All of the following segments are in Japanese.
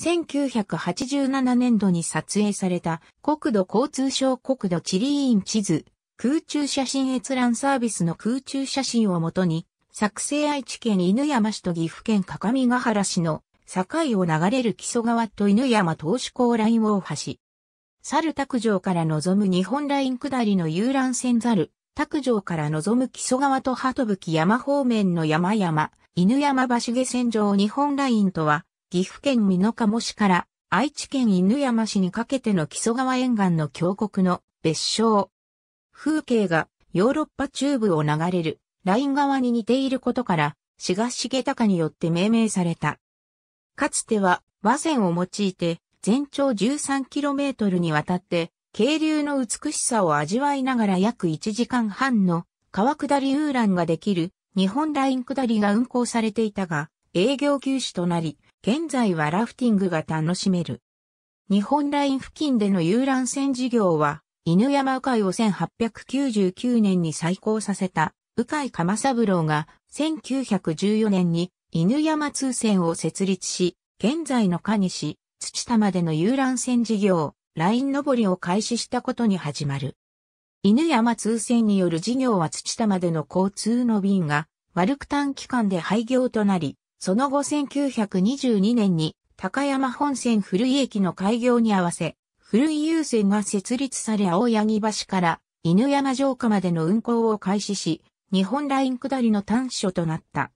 1987年度に撮影された国土交通省国土地理院地図、空中写真閲覧サービスの空中写真をもとに、作成愛知県犬山市と岐阜県各務原市の境を流れる木曽川と犬山投手港ライン大橋。猿卓上から望む日本ライン下りの遊覧船猿、卓上から望む木曽川と鳩吹山方面の山々、犬山橋下線上日本ラインとは、岐阜県美濃加茂市から愛知県犬山市にかけての木曽川沿岸の峡谷の別称。風景がヨーロッパ中部を流れるライン川に似ていることから、志賀重隆によって命名された。かつては和線を用いて全長 13km にわたって渓流の美しさを味わいながら約1時間半の川下り遊覧ができる日本ライン下りが運行されていたが営業休止となり現在はラフティングが楽しめる。日本ライン付近での遊覧船事業は、犬山鵜飼を1899年に再興させた、鵜飼鎌三郎が1914年に犬山通船を設立し、現在の蟹市、土田までの遊覧船事業、ライン上りを開始したことに始まる。犬山通船による事業は土田までの交通の便が、悪く短期間で廃業となり、その後1922年に高山本線古井駅の開業に合わせ、古井優先が設立され青柳橋から犬山城下までの運行を開始し、日本ライン下りの短所となった。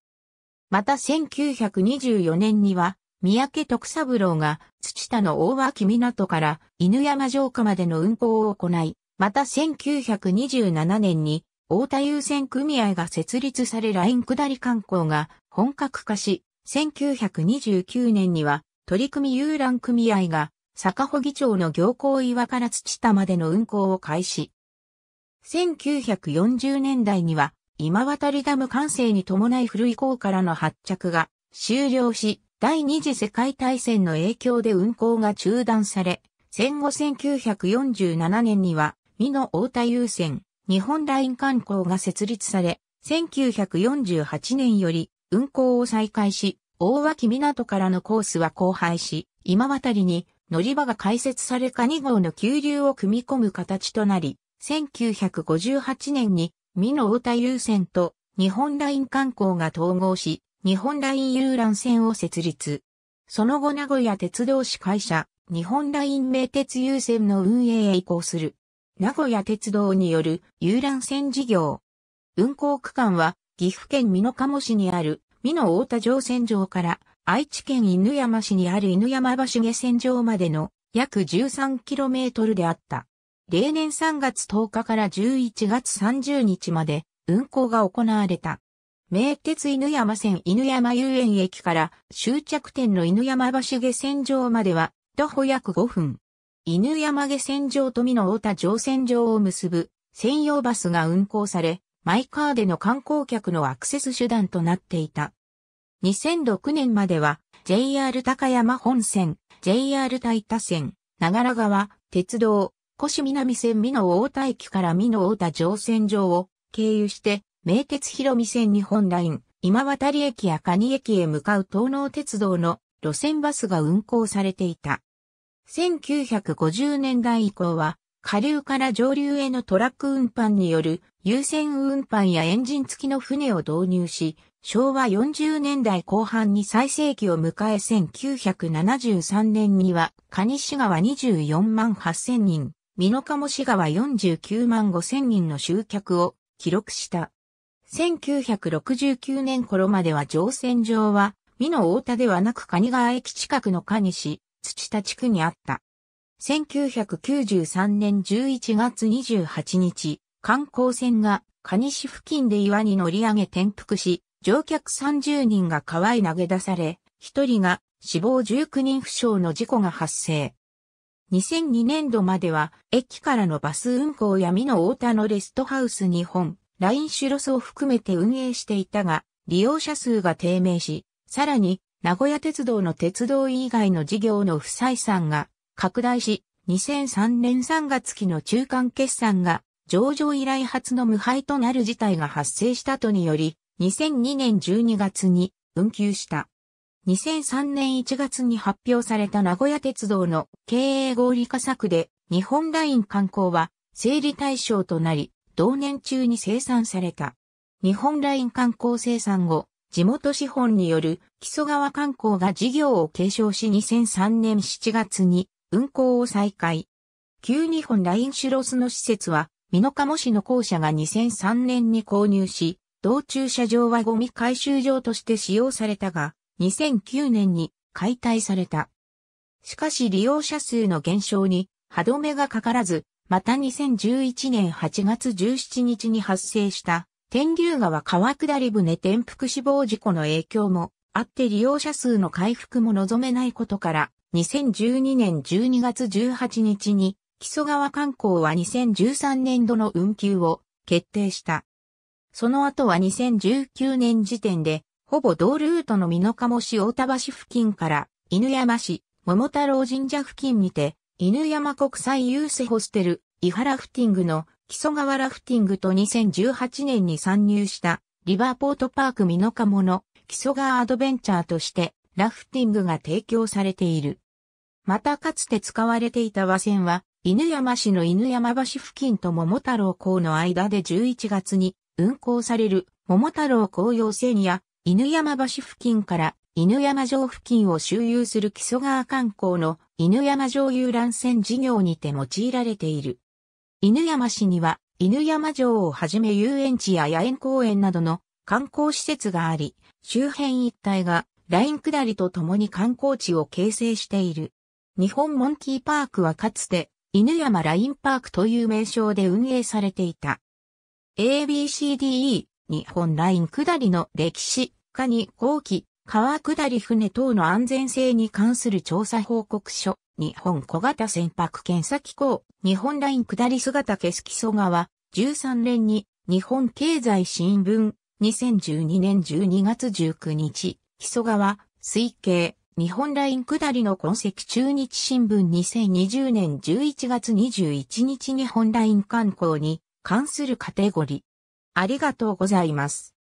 また1924年には、三宅徳三郎が土田の大脇港から犬山城下までの運行を行い、また1927年に太田優先組合が設立されライン下り観光が本格化し、1929年には取り組み遊覧組合が坂穂議長の行幸岩から土田までの運行を開始。1940年代には今渡りダム完成に伴い古い港からの発着が終了し、第二次世界大戦の影響で運行が中断され、戦後1947年には美濃太田優先、日本ライン観光が設立され、1948年より運行を再開し、大脇港からのコースは荒廃し、今渡りに乗り場が開設されカニ号の急流を組み込む形となり、1958年に美濃太田優先と日本ライン観光が統合し、日本ライン遊覧船を設立。その後名古屋鉄道市会社、日本ライン名鉄優先の運営へ移行する。名古屋鉄道による遊覧船事業。運行区間は岐阜県美濃加茂市にある美濃大田乗船場から愛知県犬山市にある犬山橋下船場までの約 13km であった。例年3月10日から11月30日まで運行が行われた。名鉄犬山線犬山遊園駅から終着点の犬山橋下船場までは徒歩約5分。犬山毛線上と美濃太田乗船場を結ぶ専用バスが運行され、マイカーでの観光客のアクセス手段となっていた。2006年までは JR 高山本線、JR 大田線、長良川、鉄道、越南線美濃太田駅から美濃太田乗船場を経由して、名鉄広見線日本ライン、今渡駅や蟹駅へ向かう東濃鉄道の路線バスが運行されていた。1950年代以降は、下流から上流へのトラック運搬による優先運搬やエンジン付きの船を導入し、昭和40年代後半に最盛期を迎え1973年には、蟹市川24万8000人、美濃鴨市川49万5000人の集客を記録した。1969年頃までは乗船場は、美濃大田ではなく蟹川駅近くの蟹市、土田地区にあった。1993年11月28日、観光船が蟹市付近で岩に乗り上げ転覆し、乗客30人が川へ投げ出され、1人が死亡19人負傷の事故が発生。2002年度までは、駅からのバス運行や美濃太田のレストハウス日本、ラインシュロスを含めて運営していたが、利用者数が低迷し、さらに名古屋鉄道の鉄道以外の事業の不採算が拡大し、2003年3月期の中間決算が上場以来初の無敗となる事態が発生したとにより、2002年12月に運休した。2003年1月に発表された名古屋鉄道の経営合理化策で、日本ライン観光は整理対象となり、同年中に生産された。日本ライン観光生産後、地元資本による木曽川観光が事業を継承し2003年7月に運行を再開。旧日本ラインシュロスの施設は、美濃茂市の校舎が2003年に購入し、同駐車場はゴミ回収場として使用されたが、2009年に解体された。しかし利用者数の減少に歯止めがかからず、また2011年8月17日に発生した天竜川川下り船転覆死亡事故の影響もあって利用者数の回復も望めないことから、2012年12月18日に、木曽川観光は2013年度の運休を決定した。その後は2019年時点で、ほぼ同ルートの美濃鴨市大田橋付近から犬山市、桃太郎神社付近にて、犬山国際ユースホステル、伊原フティングの木曽川ラフティングと2018年に参入したリバーポートパーク美濃鴨の木曽川アドベンチャーとしてラフティングが提供されている。またかつて使われていた和船は犬山市の犬山橋付近と桃太郎港の間で11月に運行される桃太郎港用船や犬山橋付近から犬山城付近を周遊する木曽川観光の犬山城遊覧船事業にて用いられている。犬山市には、犬山城をはじめ遊園地や野園公園などの観光施設があり、周辺一帯がライン下りとともに観光地を形成している。日本モンキーパークはかつて犬山ラインパークという名称で運営されていた。ABCDE 日本ライン下りの歴史、下に後期、川下り船等の安全性に関する調査報告書。日本小型船舶検査機構、日本ライン下り姿消す木曽川、13連に、日本経済新聞、2012年12月19日、木曽川、推計、日本ライン下りの痕跡中日新聞2020年11月21日日本ライン観光に関するカテゴリー。ありがとうございます。